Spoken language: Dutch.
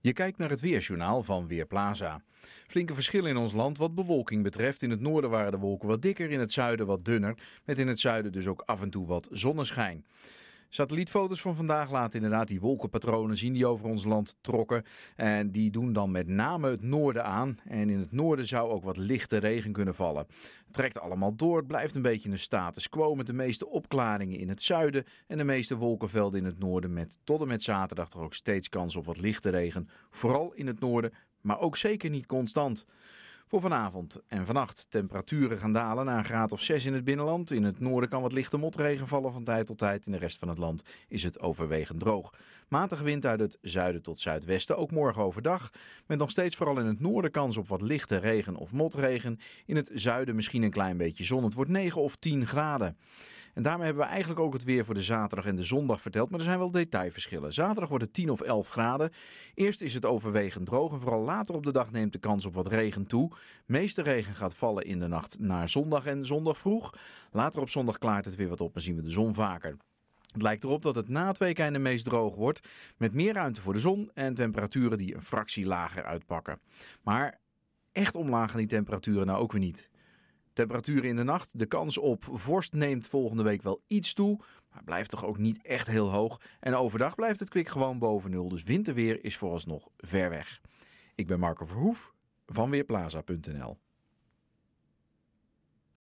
Je kijkt naar het weerjournaal van Weerplaza. Flinke verschillen in ons land wat bewolking betreft. In het noorden waren de wolken wat dikker, in het zuiden wat dunner. Met in het zuiden dus ook af en toe wat zonneschijn. Satellietfoto's van vandaag laten inderdaad die wolkenpatronen zien die over ons land trokken. En die doen dan met name het noorden aan. En in het noorden zou ook wat lichte regen kunnen vallen. Het trekt allemaal door. Het blijft een beetje een status quo met de meeste opklaringen in het zuiden. En de meeste wolkenvelden in het noorden met tot en met zaterdag toch ook steeds kans op wat lichte regen. Vooral in het noorden, maar ook zeker niet constant. Voor vanavond en vannacht temperaturen gaan dalen naar een graad of 6 in het binnenland. In het noorden kan wat lichte motregen vallen van tijd tot tijd. In de rest van het land is het overwegend droog. matige wind uit het zuiden tot zuidwesten, ook morgen overdag. Met nog steeds vooral in het noorden kans op wat lichte regen of motregen. In het zuiden misschien een klein beetje zon. Het wordt 9 of 10 graden. En daarmee hebben we eigenlijk ook het weer voor de zaterdag en de zondag verteld. Maar er zijn wel detailverschillen. Zaterdag wordt het 10 of 11 graden. Eerst is het overwegend droog en vooral later op de dag neemt de kans op wat regen toe. Meeste regen gaat vallen in de nacht naar zondag en zondag vroeg. Later op zondag klaart het weer wat op en zien we de zon vaker. Het lijkt erop dat het na het de meest droog wordt, met meer ruimte voor de zon en temperaturen die een fractie lager uitpakken. Maar echt omlaag gaan die temperaturen nou ook weer niet temperatuur in de nacht. De kans op vorst neemt volgende week wel iets toe. Maar blijft toch ook niet echt heel hoog. En overdag blijft het kwik gewoon boven nul. Dus winterweer is vooralsnog ver weg. Ik ben Marco Verhoef van Weerplaza.nl